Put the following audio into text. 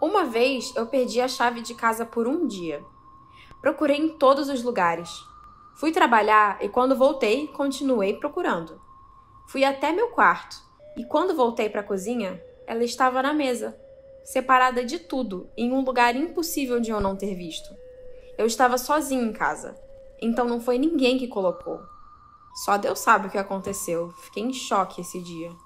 Uma vez eu perdi a chave de casa por um dia. Procurei em todos os lugares. Fui trabalhar e quando voltei, continuei procurando. Fui até meu quarto e quando voltei para a cozinha, ela estava na mesa, separada de tudo, em um lugar impossível de eu não ter visto. Eu estava sozinha em casa, então não foi ninguém que colocou. Só Deus sabe o que aconteceu. Fiquei em choque esse dia.